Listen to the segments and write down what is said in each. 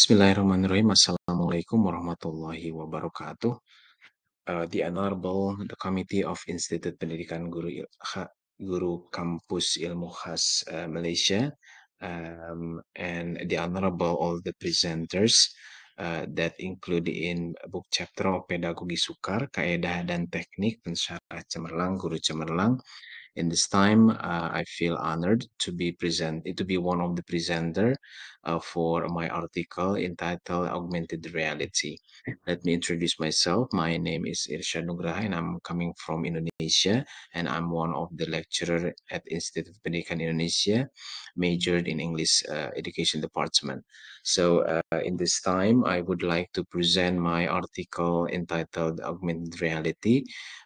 Bismillahirrahmanirrahim. Assalamualaikum warahmatullahi wabarakatuh. Uh, the Honorable the Committee of Institute Pendidikan Guru Il Guru Kampus Ilmu Khas uh, Malaysia um, and the Honorable all the presenters uh, that include in book chapter of Pedagogi Sukar, Kaedah dan Teknik Pensyarah Cemerlang Guru Cemerlang in this time uh, i feel honored to be present to be one of the presenter uh, for my article entitled augmented reality let me introduce myself my name is Irsha nugraha and i'm coming from indonesia and i'm one of the lecturer at institute of pendidikan indonesia majored in english uh, education department so uh, in this time, I would like to present my article entitled Augmented Reality,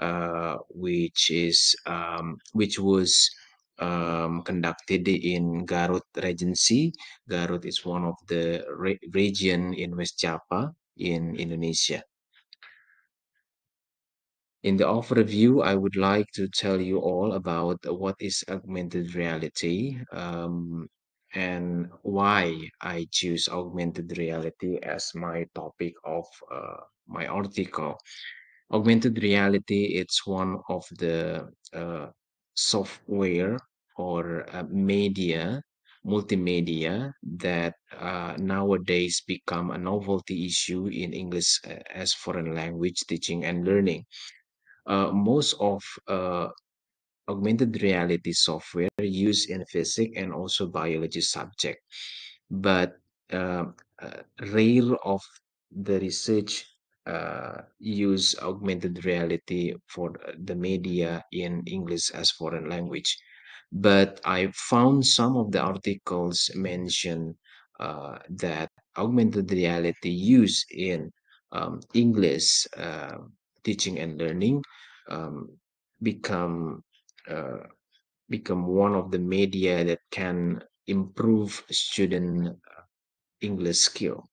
uh, which is um, which was um, conducted in Garut Regency. Garut is one of the re region in West Java in Indonesia. In the overview, I would like to tell you all about what is augmented reality. Um, and why I choose augmented reality as my topic of uh, my article. Augmented reality it's one of the uh, software or uh, media multimedia that uh, nowadays become a novelty issue in English uh, as foreign language teaching and learning. Uh, most of augmented reality software used in physics and also biology subject but uh, uh, rare of the research uh, use augmented reality for the media in english as foreign language but i found some of the articles mention uh, that augmented reality use in um, english uh, teaching and learning um, become uh, become one of the media that can improve student uh, English skill.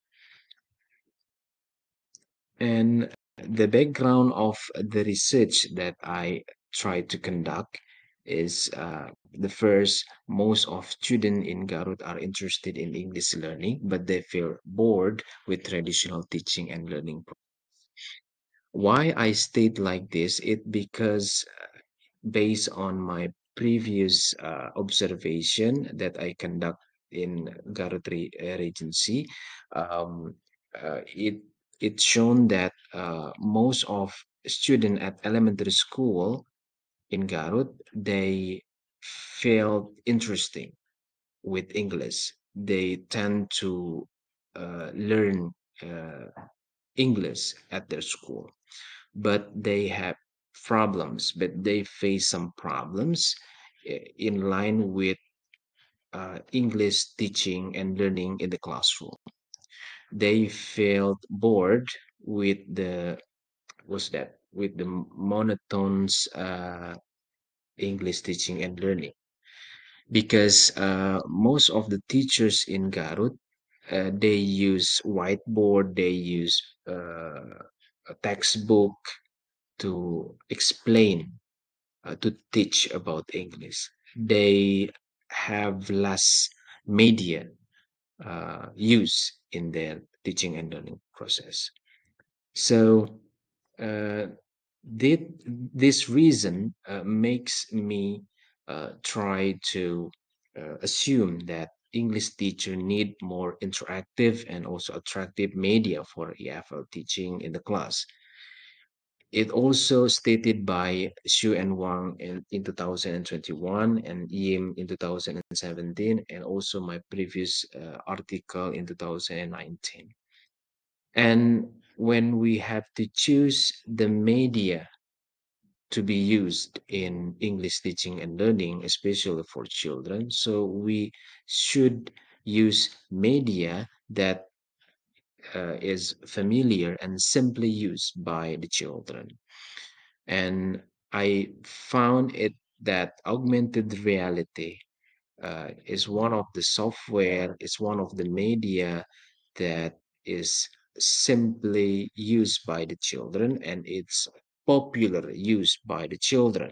And the background of the research that I try to conduct is uh, the first most of students in Garut are interested in English learning, but they feel bored with traditional teaching and learning. Why I state like this? It because uh, based on my previous uh, observation that I conduct in Garutri Air uh, Agency, um, uh, it it's shown that uh, most of students at elementary school in Garut they felt interesting with English. They tend to uh, learn uh, English at their school, but they have problems, but they face some problems eh, in line with uh, English teaching and learning in the classroom. They felt bored with the was that with the monotones uh, English teaching and learning because uh, most of the teachers in Garut uh, they use whiteboard, they use uh, a textbook, to explain, uh, to teach about English. They have less media uh, use in their teaching and learning process. So uh, did this reason uh, makes me uh, try to uh, assume that English teacher need more interactive and also attractive media for EFL teaching in the class. It also stated by Xu and Wang in, in 2021 and Yim in 2017 and also my previous uh, article in 2019. And when we have to choose the media to be used in English teaching and learning, especially for children, so we should use media that uh, is familiar and simply used by the children. And I found it that augmented reality uh, is one of the software, is one of the media that is simply used by the children and it's popular used by the children.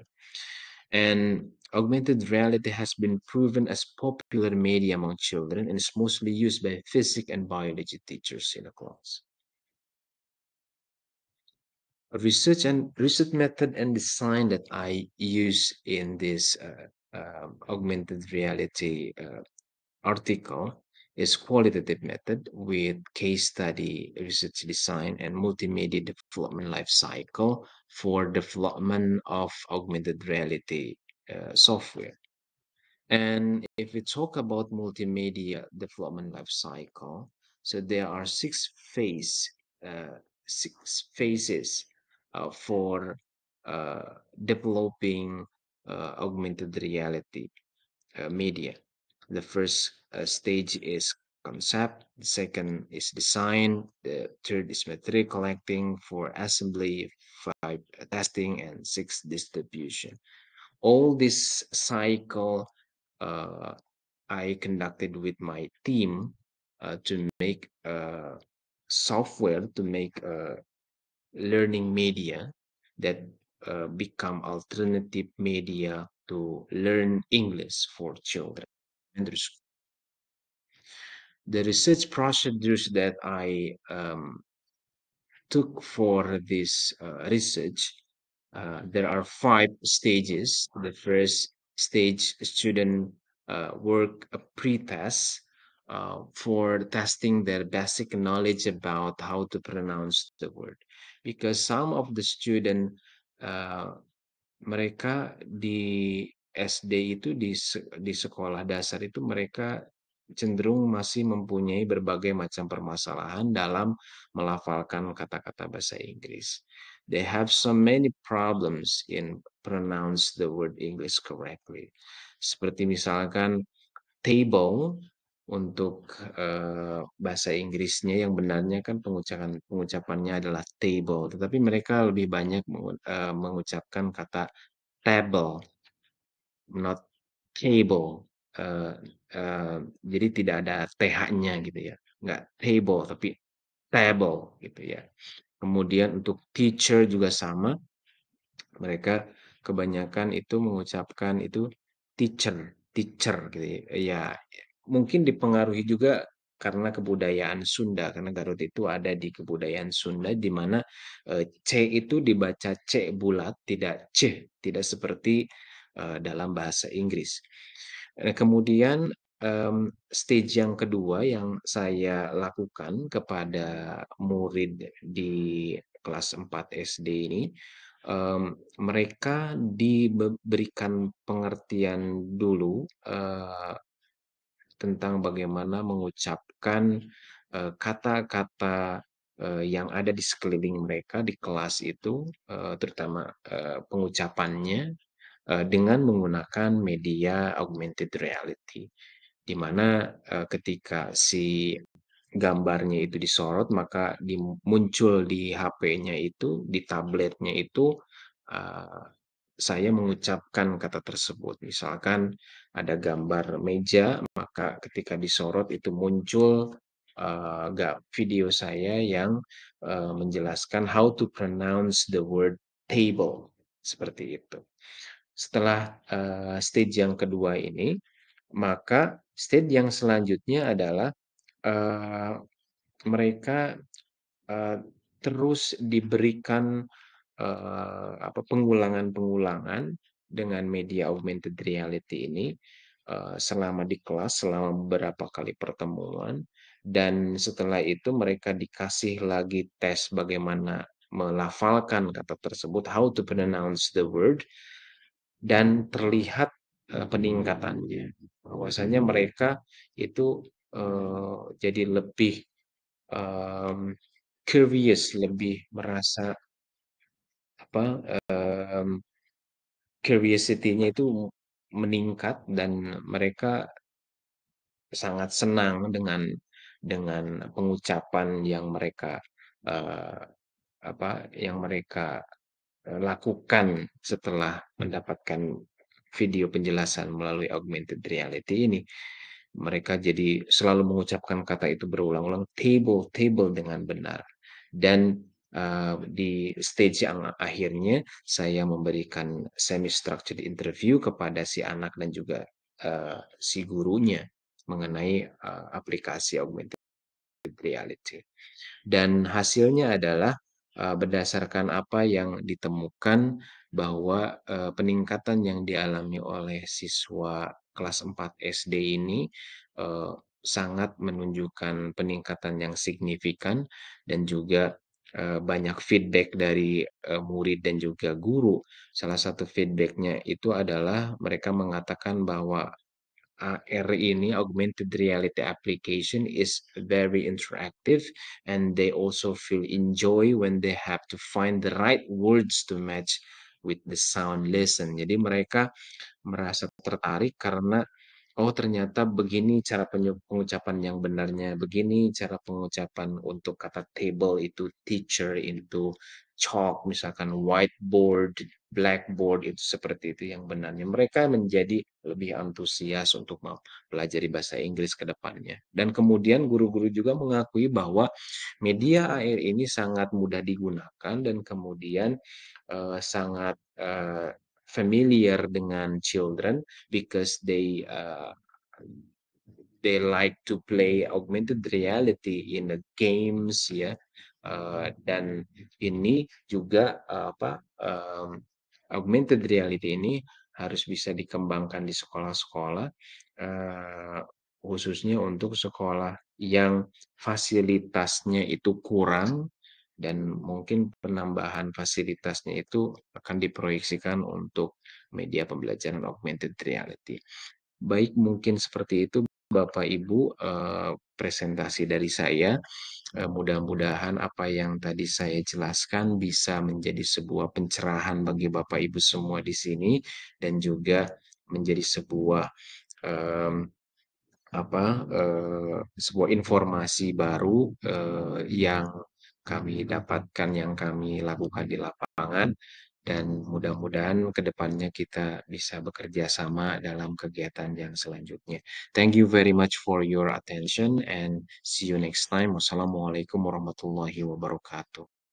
And Augmented reality has been proven as popular media among children and is mostly used by physics and biology teachers in a class. A research and research method and design that I use in this uh, uh, augmented reality uh, article is qualitative method with case study research design and multimedia development life cycle for development of augmented reality uh, software. And if we talk about multimedia development life cycle, so there are six phase, uh, six phases uh, for uh, developing uh, augmented reality media. The first stage is concept. The second is design. The third is material collecting for assembly, five testing, and six distribution all this cycle uh, I conducted with my team uh, to make uh, software to make uh, learning media that uh, become alternative media to learn English for children. The research procedures that I um, took for this research uh, there are five stages. The first stage, student uh, work a pre-test uh, for testing their basic knowledge about how to pronounce the word. Because some of the student uh, mereka di SD itu di di sekolah dasar itu mereka cenderung masih mempunyai berbagai macam permasalahan dalam melafalkan kata-kata bahasa Inggris they have so many problems in pronounce the word English correctly. Seperti misalkan table untuk uh, bahasa Inggrisnya yang benarnya kan pengucapan pengucapannya adalah table, tetapi mereka lebih banyak eh, mengucapkan kata table, not table. Uh, uh, jadi tidak ada th-nya gitu ya, nggak table tapi table gitu ya. Kemudian untuk teacher juga sama. Mereka kebanyakan itu mengucapkan itu teacher, teacher gitu ya. Mungkin dipengaruhi juga karena kebudayaan Sunda karena Garut itu ada di kebudayaan Sunda di mana eh, C itu dibaca C bulat, tidak C, tidak seperti eh, dalam bahasa Inggris. Eh, kemudian um, stage yang kedua yang saya lakukan kepada murid di kelas 4 SD ini, um, mereka diberikan pengertian dulu, uh, tentang bagaimana mengucapkan, kata-kata, uh, yang ada di sekeliling mereka di kelas itu, uh, terutama, uh, pengucapannya, dengan menggunakan media augmented reality di mana eh, ketika si gambarnya itu disorot maka muncul di HP-nya itu di tabletnya itu eh, saya mengucapkan kata tersebut misalkan ada gambar meja maka ketika disorot itu muncul uh, video saya yang menjelaskan how to pronounce the word table seperti itu setelah stage yang kedua ini maka State yang selanjutnya adalah uh, mereka uh, terus diberikan uh, apa pengulangan-pengulangan dengan media augmented reality ini uh, selama di kelas selama beberapa kali pertemuan dan setelah itu mereka dikasih lagi tes bagaimana melafalkan kata tersebut how to pronounce the word dan terlihat Eh, hmm. peningkatannya. Bahwasanya hmm. mereka itu uh, jadi lebih um, curious, lebih merasa apa um, curiosity-nya itu meningkat dan mereka sangat senang dengan dengan pengucapan yang mereka uh, apa yang mereka lakukan setelah mendapatkan video penjelasan melalui augmented reality ini, mereka jadi selalu mengucapkan kata itu berulang-ulang table table dengan benar dan uh, di stage yang akhirnya saya memberikan semi structured interview kepada si anak dan juga uh, si gurunya mengenai uh, aplikasi augmented reality dan hasilnya adalah uh, berdasarkan apa yang ditemukan bahwa eh, peningkatan yang dialami oleh siswa kelas 4 SD ini eh, sangat menunjukkan peningkatan yang signifikan dan juga banyak feedback dari murid dan juga guru. Salah satu feedbacknya itu adalah mereka mengatakan bahwa AR ini augmented reality application is very interactive and they also feel enjoy when they have to find the right words to match with the sound lesson. Jadi mereka merasa tertarik karena oh ternyata begini cara pengucapan yang benarnya, begini cara pengucapan untuk kata table itu teacher, itu chalk, misalkan whiteboard, blackboard itu seperti itu yang benarnya. Mereka menjadi lebih antusias untuk mempelajari bahasa Inggris ke depannya. Dan kemudian guru-guru juga mengakui bahwa media air ini sangat mudah digunakan dan kemudian uh, sangat uh, familiar dengan children because they uh, they like to play augmented reality in the games ya uh, dan ini juga uh, apa um, augmented reality ini harus bisa dikembangkan di sekolah-sekolah eh, khususnya untuk sekolah yang fasilitasnya itu kurang dan mungkin penambahan fasilitasnya itu akan diproyeksikan untuk media pembelajaran augmented reality. Baik mungkin seperti itu Bapak Ibu eh, presentasi dari saya. Eh, mudah-mudahan apa yang tadi saya jelaskan bisa menjadi sebuah pencerahan bagi Bapak Ibu semua di sini dan juga menjadi sebuah um, apa uh, sebuah informasi baru uh, yang kami dapatkan yang kami lakukan di lapangan dan mudah-mudahan kedepannya kita bisa bekerja sama dalam kegiatan yang selanjutnya. Thank you very much for your attention and see you next time. Wassalamualaikum warahmatullahi wabarakatuh.